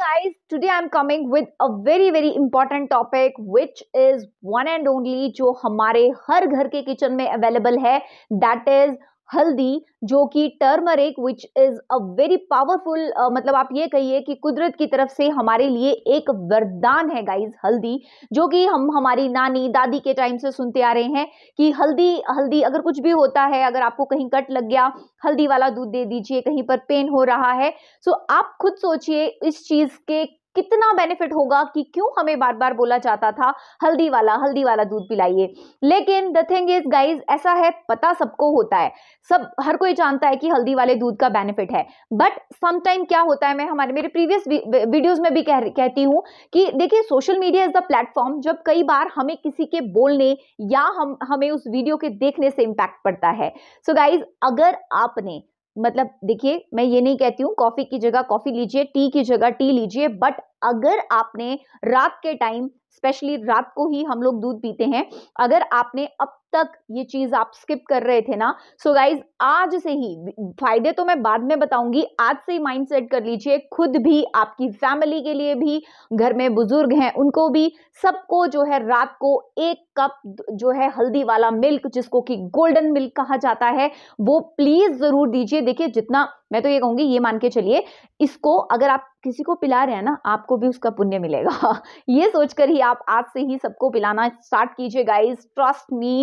guys today i'm coming with a very very important topic which is one and only jo hamare har ghar ke kitchen mein available hai that is haldi जो कि turmeric which is a very powerful मतलब आप ये कहिए कि कुदरत की तरफ से हमारे लिए एक वरदान है गाइज हल्दी जो कि हम हमारी नानी दादी के टाइम से सुनते आ रहे हैं कि हल्दी हल्दी अगर कुछ भी होता है अगर आपको कहीं कट लग गया हल्दी वाला दूध दे दीजिए कहीं पर पेन हो रहा है सो आप खुद सोचिए इस चीज़ के कितना बेनिफिट होगा कि क्यों हमें बार बार बोला जाता था हल्दी वाला हल्दी वाला दूध पिलाइए लेकिन द थिंग इज गाइज ऐसा है पता सबको होता है सब हर कोई जानता है कि हल्दी वाले दूध का बेनिफिट है बट समटाइम क्या होता है मैं हमारे मेरे प्रीवियस वीडियोज में भी कह, कहती हूँ कि देखिए social media is the platform जब कई बार हमें किसी के बोलने या हम हमें उस वीडियो के देखने से इम्पैक्ट पड़ता है सो so गाइज अगर आपने मतलब देखिए मैं ये नहीं कहती हूँ कॉफ़ी की जगह कॉफ़ी लीजिए टी की जगह टी लीजिए बट अगर आपने रात के टाइम स्पेशली रात को ही हम लोग दूध पीते हैं अगर आपने अब तक ये चीज आप स्किप कर रहे थे ना सो so गाइज आज से ही फायदे तो मैं बाद में बताऊंगी आज से ही माइंड सेट कर लीजिए खुद भी आपकी फैमिली के लिए भी घर में बुजुर्ग हैं उनको भी सबको जो है रात को एक कप जो है हल्दी वाला मिल्क जिसको कि गोल्डन मिल्क कहा जाता है वो प्लीज जरूर दीजिए देखिए जितना मैं तो ये कहूंगी ये मान के चलिए इसको अगर आप किसी को पिला रहे हैं ना आपको भी उसका पुण्य मिलेगा ये सोचकर ही आप आज से ही सबको पिलाना स्टार्ट कीजिए गाइस ट्रस्ट मी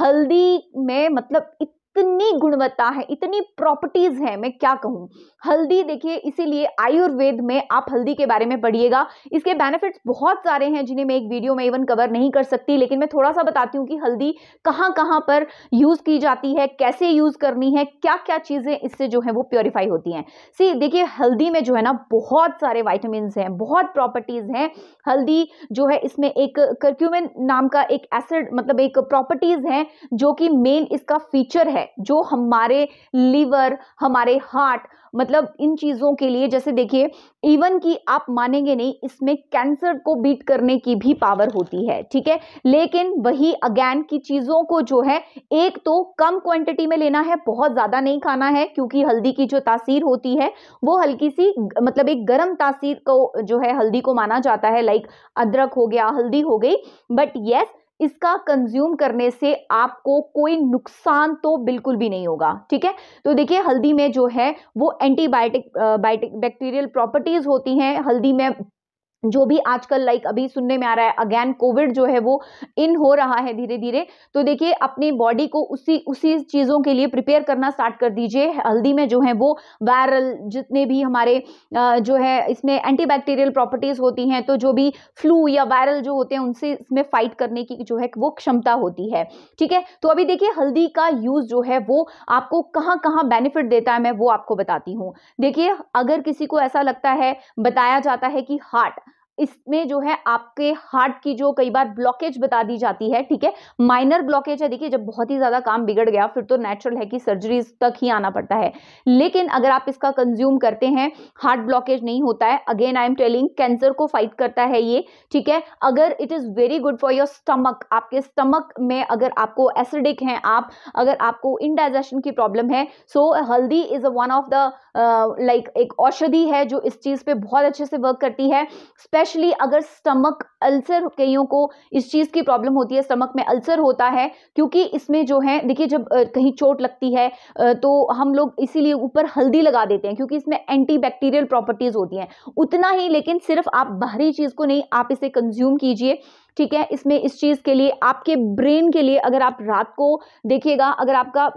हल्दी में मतलब इतनी गुणवत्ता है इतनी प्रॉपर्टीज है मैं क्या कहूँ हल्दी देखिए इसीलिए आयुर्वेद में आप हल्दी के बारे में पढ़िएगा इसके बेनिफिट्स बहुत सारे हैं जिन्हें मैं एक वीडियो में इवन कवर नहीं कर सकती लेकिन मैं थोड़ा सा बताती हूँ कि हल्दी कहाँ कहाँ पर यूज़ की जाती है कैसे यूज़ करनी है क्या क्या चीज़ें इससे जो है वो प्योरीफाई होती हैं सी देखिए हल्दी में जो है ना बहुत सारे वाइटामिन हैं बहुत प्रॉपर्टीज़ हैं हल्दी जो है इसमें एक करक्यूमिन नाम का एक एसिड मतलब एक प्रॉपर्टीज़ है जो कि मेन इसका फीचर है है जो हमारे लीवर हमारे हार्ट मतलब इन चीज़ों के लिए जैसे देखिए इवन कि आप मानेंगे नहीं इसमें कैंसर को बीट करने की भी पावर होती है ठीक है लेकिन वही अगैन की चीज़ों को जो है एक तो कम क्वांटिटी में लेना है बहुत ज़्यादा नहीं खाना है क्योंकि हल्दी की जो तासीर होती है वो हल्की सी मतलब एक गर्म तासीर को जो है हल्दी को माना जाता है लाइक अदरक हो गया हल्दी हो गई बट येस इसका कंज्यूम करने से आपको कोई नुकसान तो बिल्कुल भी नहीं होगा ठीक है तो देखिए हल्दी में जो है वो एंटीबायोटिक बायोटिक बैक्टीरियल प्रॉपर्टीज़ होती हैं हल्दी में जो भी आजकल लाइक अभी सुनने में आ रहा है अगेन कोविड जो है वो इन हो रहा है धीरे धीरे तो देखिए अपनी बॉडी को उसी उसी चीज़ों के लिए प्रिपेयर करना स्टार्ट कर दीजिए हल्दी में जो है वो वायरल जितने भी हमारे जो है इसमें एंटीबैक्टीरियल प्रॉपर्टीज़ होती हैं तो जो भी फ्लू या वायरल जो होते हैं उनसे इसमें फाइट करने की जो है वो क्षमता होती है ठीक है तो अभी देखिए हल्दी का यूज़ जो है वो आपको कहाँ कहाँ बेनिफिट देता है मैं वो आपको बताती हूँ देखिए अगर किसी को ऐसा लगता है बताया जाता है कि हार्ट इसमें जो है आपके हार्ट की जो कई बार ब्लॉकेज बता दी जाती है ठीक है माइनर ब्लॉकेज है देखिए जब बहुत ही ज़्यादा काम बिगड़ गया फिर तो नेचुरल है कि सर्जरीज तक ही आना पड़ता है लेकिन अगर आप इसका कंज्यूम करते हैं हार्ट ब्लॉकेज नहीं होता है again I am telling cancer को फाइट करता है ये ठीक है अगर it is very good for your stomach आपके स्टमक में अगर आपको एसिडिक हैं आप अगर आपको इनडाइजेशन की प्रॉब्लम है so haldi is one of the like एक औषधि है जो इस चीज़ पे बहुत अच्छे से वर्क करती है स्पेशल स्पेशली अगर स्टमक अल्सर कईयों को इस चीज़ की प्रॉब्लम होती है स्टमक में अल्सर होता है क्योंकि इसमें जो है देखिए जब कहीं चोट लगती है तो हम लोग इसीलिए ऊपर हल्दी लगा देते हैं क्योंकि इसमें एंटीबैक्टीरियल प्रॉपर्टीज़ होती हैं उतना ही लेकिन सिर्फ आप बाहरी चीज़ को नहीं आप इसे कंज्यूम कीजिए ठीक है इसमें इस चीज़ के लिए आपके ब्रेन के लिए अगर आप रात को देखिएगा अगर आपका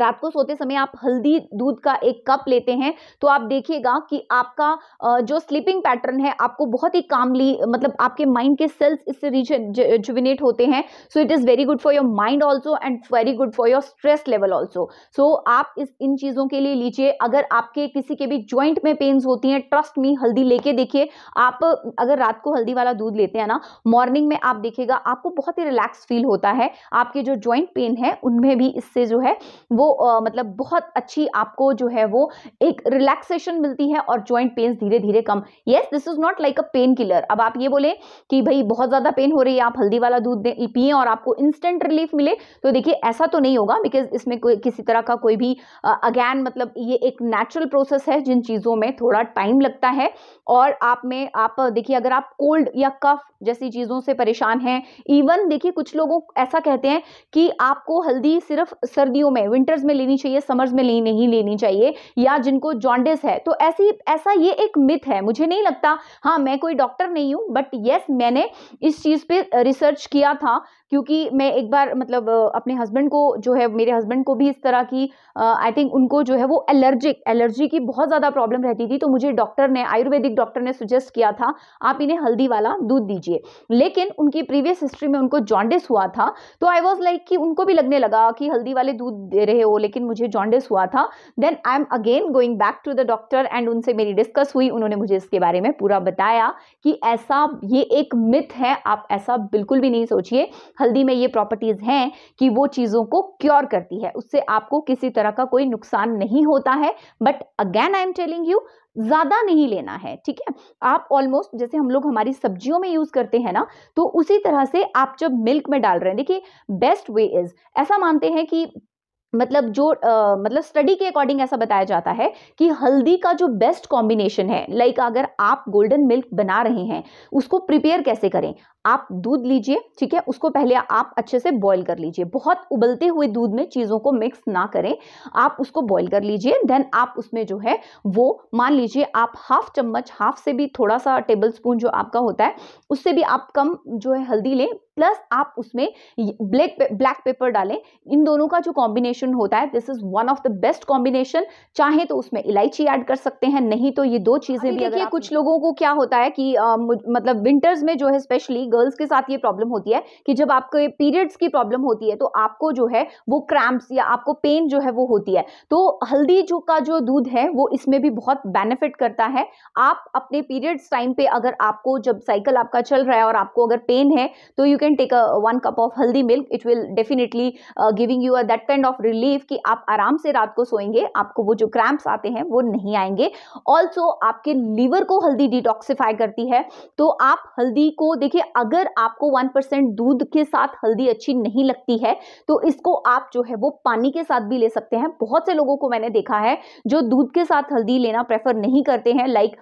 रात को सोते समय आप हल्दी दूध का एक कप लेते हैं तो आप देखिएगा कि आपका जो स्लीपिंग पैटर्न है आपको बहुत ही कामली मतलब आपके माइंड के सेल्स इससे रिजुविनेट होते हैं so it is very good for your mind also and very good for your stress level also so आप इस इन चीज़ों के लिए लीजिए अगर आपके किसी के भी ज्वाइंट में पेन्स होती हैं ट्रस्ट मी हल्दी लेके देखिए आप अगर रात को हल्दी वाला दूध लेते हैं ना मॉर्निंग में आप देखिएगा आपको बहुत ही रिलैक्स फील होता है आपके जो ज्वाइंट पेन है उनमें भी इससे जो है वो आ, मतलब बहुत अच्छी आपको जो है वो एक रिलैक्सेशन मिलती है और जॉइंट पेन धीरे धीरे कम yes this is not like a pain killer अब आप ये बोले कि भाई बहुत ज़्यादा पेन हो रही है आप हल्दी वाला दूध पिए और आपको इंस्टेंट रिलीफ मिले तो देखिए ऐसा तो नहीं होगा बिकॉज इसमें कोई किसी तरह का कोई भी अगैन मतलब ये एक नेचुरल प्रोसेस है जिन चीज़ों में थोड़ा टाइम लगता है और आप में आप देखिए अगर आप कोल्ड या कफ जैसी चीज़ों से परेशान हैं इवन देखिए कुछ लोगों ऐसा कहते हैं कि आपको हल्दी सिर्फ सर्दियों में विंटर विंटर्स में लेनी चाहिए समर्स में नहीं लेनी चाहिए या जिनको जॉन्डिस है तो ऐसी ऐसा ये एक मिथ है मुझे नहीं लगता हाँ मैं कोई डॉक्टर नहीं हूँ बट येस मैंने इस चीज़ पर रिसर्च किया था क्योंकि मैं एक बार मतलब अपने हस्बैंड को जो है मेरे हस्बैंड को भी इस तरह की आई थिंक उनको जो है वो एलर्जिक एलर्जी की बहुत ज़्यादा प्रॉब्लम रहती थी तो मुझे डॉक्टर ने आयुर्वेदिक डॉक्टर ने सुजेस्ट किया था आप इन्हें हल्दी वाला दूध दीजिए लेकिन उनकी प्रीवियस हिस्ट्री में उनको जॉन्डिस हुआ था तो आई वॉज लाइक कि उनको भी लगने लगा कि हल्दी वाले दूध दे रहे हो लेकिन मुझे जॉन्डिस हुआ था then I am again going back to the doctor and उनसे मेरी डिस्कस हुई उन्होंने मुझे इसके बारे में पूरा बताया कि ऐसा ये एक मिथ है आप ऐसा बिल्कुल भी नहीं सोचिए हल्दी में ये प्रॉपर्टीज़ हैं कि वो चीज़ों को क्योर करती है उससे आपको किसी तरह का कोई नुकसान नहीं होता है but again I am telling you ज़्यादा नहीं लेना है ठीक है आप ऑलमोस्ट जैसे हम लोग हमारी सब्जियों में यूज़ करते हैं ना तो उसी तरह से आप जब मिल्क में डाल रहे हैं देखिए बेस्ट वे इज़ ऐसा मानते हैं कि मतलब जो आ, मतलब स्टडी के अकॉर्डिंग ऐसा बताया जाता है कि हल्दी का जो बेस्ट कॉम्बिनेशन है लाइक अगर आप गोल्डन मिल्क बना रहे हैं उसको प्रिपेयर कैसे करें आप दूध लीजिए ठीक है उसको पहले आप अच्छे से बॉईल कर लीजिए बहुत उबलते हुए दूध में चीज़ों को मिक्स ना करें आप उसको बॉईल कर लीजिए देन आप उसमें जो है वो मान लीजिए आप हाफ चम्मच हाफ से भी थोड़ा सा टेबल स्पून जो आपका होता है उससे भी आप कम जो है हल्दी लें प्लस आप उसमें ब्लैक पे, ब्लैक पेपर डालें इन दोनों का जो कॉम्बिनेशन होता है this is one of the best combination चाहे तो उसमें इलायची ऐड कर सकते हैं नहीं तो ये दो चीज़ें भी देखिए कुछ लोगों को क्या होता है कि आ, मतलब विंटर्स में जो है स्पेशली गर्ल्स के साथ ये प्रॉब्लम होती है कि जब आपको पीरियड्स की प्रॉब्लम होती है तो आपको जो है वो क्रैम्प्स या आपको पेन जो है वो होती है तो हल्दी जो का जो दूध है वो इसमें भी बहुत बेनिफिट करता है आप अपने पीरियड्स टाइम पे अगर आपको जब साइकिल आपका चल रहा है और आपको अगर पेन है तो you can take a one cup of haldi milk it will definitely giving you a that kind of relief कि आप आराम से रात को सोएंगे आपको वो जो क्रैम्प्स आते हैं वो नहीं आएंगे ऑल्सो आपके लीवर को हल्दी डिटॉक्सीफाई करती है तो आप हल्दी को देखिए अगर आपको वन परसेंट दूध के साथ हल्दी अच्छी नहीं लगती है तो इसको आप जो है वो पानी के साथ भी ले सकते हैं बहुत से लोगों को मैंने देखा है जो दूध के साथ हल्दी लेना प्रेफर नहीं करते हैं like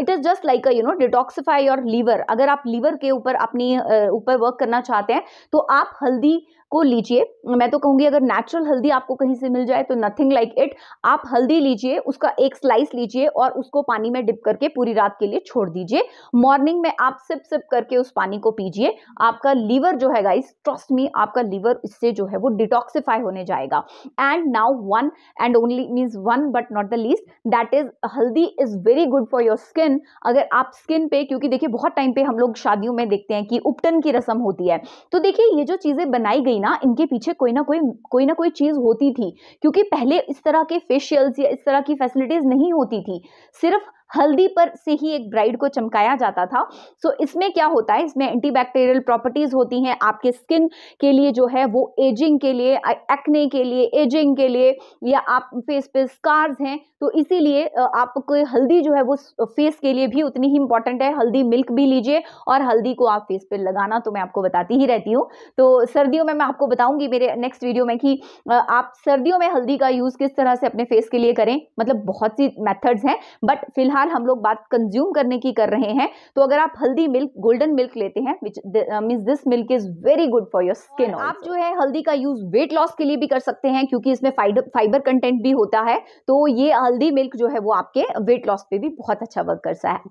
it is just like a you know detoxify और लीवर अगर आप लीवर के ऊपर अपनी uh, ऊपर वर्क करना चाहते हैं तो आप हल्दी को लीजिए मैं तो कहूंगी अगर नेचुरल हल्दी आपको कहीं से मिल जाए तो नथिंग लाइक इट आप हल्दी लीजिए उसका एक स्लाइस लीजिए और उसको पानी में डिप करके पूरी रात के लिए छोड़ दीजिए मॉर्निंग में आप सिप सिप करके उस पानी को पीजिए आपका लीवर जो है गाइस ट्रस्ट मी आपका लीवर इससे जो है वो डिटॉक्सिफाई होने जाएगा and now one and only means one but not the least that is haldi is very good for your skin अगर आप स्किन पे क्योंकि देखिए बहुत टाइम पे हम लोग शादियों में देखते हैं कि उपटन की रस्म होती है तो देखिए ये जो चीज़ें बनाई गई ना इनके पीछे कोई ना कोई कोई ना कोई चीज़ होती थी क्योंकि पहले इस तरह के फेशियल्स या इस तरह की फैसिलिटीज़ नहीं होती थी सिर्फ हल्दी पर से ही एक ब्राइड को चमकाया जाता था सो इसमें क्या होता है इसमें एंटीबैक्टीरियल प्रॉपर्टीज़ होती हैं आपके स्किन के लिए जो है वो एजिंग के लिए एक्ने के लिए एजिंग के लिए या आप फेस पे स्कार्स हैं तो इसीलिए आपको हल्दी जो है वो फेस के लिए भी उतनी ही इंपॉर्टेंट है हल्दी मिल्क भी लीजिए और हल्दी को आप फेस पे लगाना तो मैं आपको बताती ही रहती हूँ तो सर्दियों में मैं आपको बताऊंगी मेरे नेक्स्ट वीडियो में कि आप सर्दियों में हल्दी का यूज़ किस तरह से अपने फेस के लिए करें मतलब बहुत सी मेथड्स हैं बट फिलहाल फिलहाल हम लोग बात कंज्यूम करने की कर रहे हैं तो अगर आप हल्दी मिल्क गोल्डन मिल्क लेते हैं which means this milk is very good for your skin आप जो है हल्दी का यूज वेट लॉस के लिए भी कर सकते हैं क्योंकि इसमें फाइबर कंटेंट भी होता है तो ये हल्दी मिल्क जो है वो आपके वेट लॉस पे भी बहुत अच्छा वर्क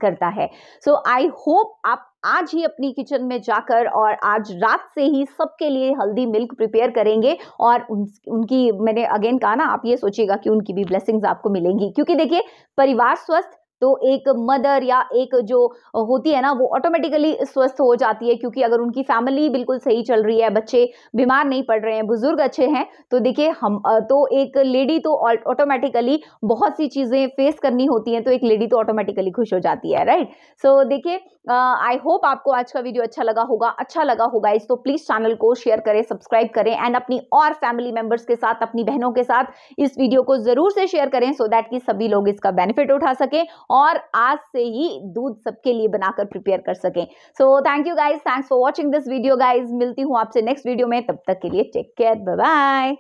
करता है सो आई होप आप आज ही अपनी किचन में जाकर और आज रात से ही सबके लिए हल्दी मिल्क प्रिपेयर करेंगे और उन, उनकी मैंने अगेन कहा ना आप ये सोचिएगा कि उनकी भी ब्लेसिंग्स आपको मिलेंगी क्योंकि देखिए परिवार स्वस्थ तो एक मदर या एक जो होती है ना वो ऑटोमेटिकली स्वस्थ हो जाती है क्योंकि अगर उनकी फैमिली बिल्कुल सही चल रही है बच्चे बीमार नहीं पड़ रहे हैं बुजुर्ग अच्छे हैं तो देखिए हम तो एक लेडी तो ऑटोमेटिकली बहुत सी चीज़ें फेस करनी होती हैं तो एक लेडी तो ऑटोमेटिकली खुश हो जाती है राइट सो so, देखिए आई होप आपको आज का वीडियो अच्छा लगा होगा अच्छा लगा होगा इस तो प्लीज़ चैनल को शेयर करें सब्सक्राइब करें एंड अपनी और फैमिली मेंबर्स के साथ अपनी बहनों के साथ इस वीडियो को ज़रूर से शेयर करें सो so दैट कि सभी लोग इसका बेनिफिट उठा सकें और आज से ही दूध सबके लिए बनाकर प्रिपेयर कर सकें so thank you guys thanks for watching this video guys मिलती हूँ आपसे नेक्स्ट वीडियो में तब तक के लिए टेक केयर बाय